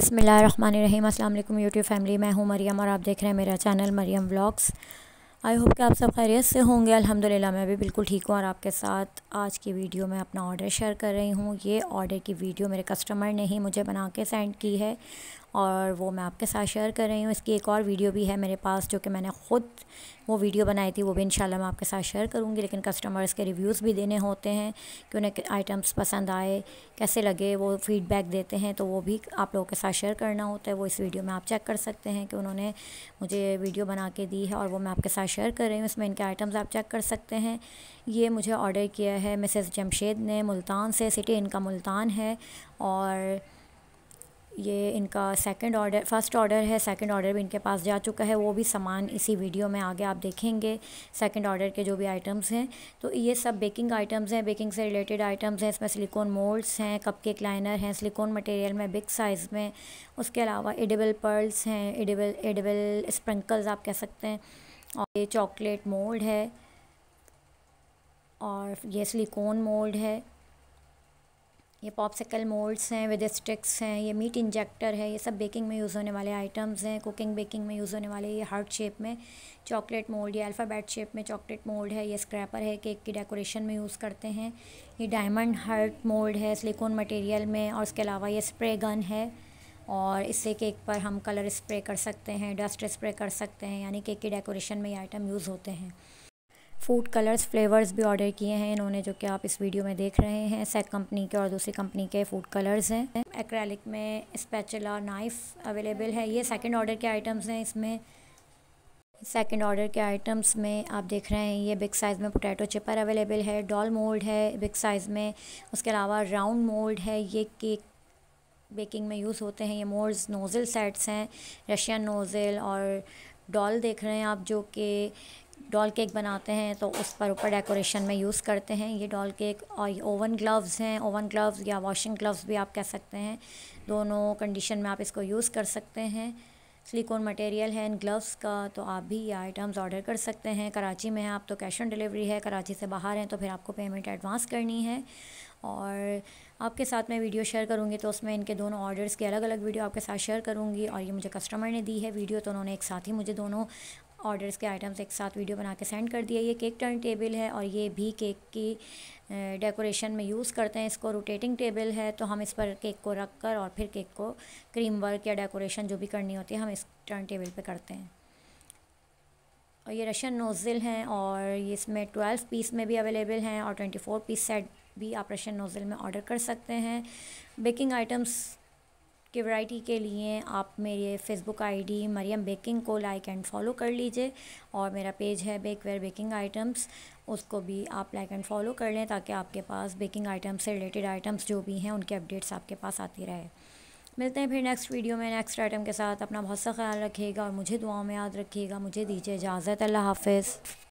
बसमिलीम अल्लाम YouTube family मैं हूँ मरियम और आप देख रहे हैं मेरा channel Maryam vlogs I hope कि आप सब खैरियत से होंगे अल्हम्दुलिल्लाह मैं भी बिल्कुल ठीक हूँ और आपके साथ आज की वीडियो में अपना ऑर्डर शेयर कर रही हूँ ये ऑर्डर की वीडियो मेरे कस्टमर ने ही मुझे बना के सेंड की है और वो मैं आपके साथ शेयर कर रही हूँ इसकी एक और वीडियो भी है मेरे पास जो कि मैंने ख़ुद वो वीडियो बनाई थी वो भी इंशाल्लाह मैं आपके साथ शेयर करूँगी लेकिन कस्टमर्स के रिव्यूज़ भी देने होते हैं कि उन्हें आइटम्स पसंद आए कैसे लगे वो फीडबैक देते हैं तो वो भी आप लोगों के साथ शेयर करना होता है वो इस वीडियो में आप चेक कर सकते हैं कि उन्होंने मुझे वीडियो बना के दी है और वो मैं आपके साथ शेयर कर रही हूँ इसमें इनके आइटम्स आप चेक कर सकते हैं ये मुझे ऑर्डर किया है मिसेज़ जमशेद ने मुल्तान से सिटी इनका मुल्तान है और ये इनका सेकंड ऑर्डर फर्स्ट ऑर्डर है सेकंड ऑर्डर भी इनके पास जा चुका है वो भी सामान इसी वीडियो में आगे आप देखेंगे सेकंड ऑर्डर के जो भी आइटम्स हैं तो ये सब बेकिंग आइटम्स हैं बेकिंग से रिलेटेड आइटम्स हैं इसमें सिलिकॉन मोल्ड्स हैं कप केक लाइनर हैं सिलिकॉन मटेरियल में बिग साइज़ में उसके अलावा एडिबल पर्ल्स हैं एडिबल एडिबल स्प्रिंकल्स आप कह सकते हैं और ये चॉकलेट मोल्ड है और ये सिलिकॉन मोल्ड है ये पॉपसिकल मोल्ड्स हैं विद स्टिक्स हैं ये मीट इंजेक्टर है ये सब बेकिंग में यूज़ होने वाले आइटम्स हैं कुकिंग बेकिंग में यूज़ होने वाले ये हार्ट शेप में चॉकलेट मोल्ड या अल्फ़ाबेट शेप में चॉकलेट मोल्ड है ये स्क्रैपर है केक की डेकोरेशन में यूज़ करते हैं ये डायमंड हार्ट मोल्ड है सिलिकॉन मटेरियल में और इसके अलावा ये स्प्रे गन है और इससे केक पर हम कलर स्प्रे कर सकते हैं डस्ट स्प्रे कर सकते हैं यानी केक की डेकोरेशन में ये आइटम यूज़ होते हैं फूड कलर्स फ्लेवर्स भी ऑर्डर किए हैं इन्होंने जो कि आप इस वीडियो में देख रहे हैं सैक कंपनी के और दूसरी कंपनी के फूड कलर्स हैं एक्रेलिक में स्पैचला नाइफ अवेलेबल है ये सेकेंड ऑर्डर के आइटम्स हैं इसमें सेकेंड ऑर्डर के आइटम्स में आप देख रहे हैं ये बिग साइज़ में पोटैटो चिपर अवेलेबल है डॉल मोल्ड है बिग साइज़ में उसके अलावा राउंड मोल्ड है ये केक बेकिंग में यूज़ होते हैं ये मोल्ड नोज़ल सेट्स हैं रशियन नोज़ल और डॉल देख रहे हैं आप जो कि डॉल केक बनाते हैं तो उस पर ऊपर डेकोरेशन में यूज़ करते हैं ये डॉल केक और ओवन ग्लव्स हैं ओवन ग्लव्स या वॉशिंग ग्लव्स भी आप कह सकते हैं दोनों कंडीशन में आप इसको यूज़ कर सकते हैं सिलिकॉन मटेरियल है इन ग्लव्स का तो आप भी ये आइटम्स ऑर्डर कर सकते हैं कराची में हैं आप तो कैश ऑन डिलीवरी है कराची से बाहर हैं तो फिर आपको पेमेंट एडवांस करनी है और आपके साथ मैं वीडियो शेयर करूँगी तो उसमें इनके दोनों ऑर्डर्स के अलग अलग वीडियो आपके साथ शेयर करूंगी और ये मुझे कस्टमर ने दी है वीडियो तो उन्होंने एक साथ ही मुझे दोनों ऑर्डर्स के आइटम्स एक साथ वीडियो बना के सेंड कर दिया ये केक टर्न टेबल है और ये भी केक की डेकोरेशन में यूज़ करते हैं इसको रोटेटिंग टेबल है तो हम इस पर केक को रख कर और फिर केक को क्रीम वर्क या डेकोरेशन जो भी करनी होती है हम इस टर्न टेबल पर करते हैं और ये रशियन नोज़िल हैं और ये इसमें ट्वेल्व पीस में भी अवेलेबल हैं और ट्वेंटी फोर पीस सेट भी आप रशियन नोज़िल में ऑर्डर कर सकते हैं बेकिंग आइटम्स की वैरायटी के लिए आप मेरे फेसबुक आईडी मरियम बेकिंग को लाइक एंड फॉलो कर लीजिए और मेरा पेज है बेकवेयर बेकिंग आइटम्स उसको भी आप लाइक एंड फॉलो कर लें ताकि आपके पास बेकिंग आइटम्स से रिलेटेड आइटम्स जो भी हैं उनके अपडेट्स आपके पास आती रहे मिलते हैं फिर नेक्स्ट वीडियो में नेक्स्ट आइटम के साथ अपना बहुत सा ख्याल रखिएगा और मुझे दुआओं में याद रखिएगा मुझे दीजिए इजाज़त अल्लाह हाफिज़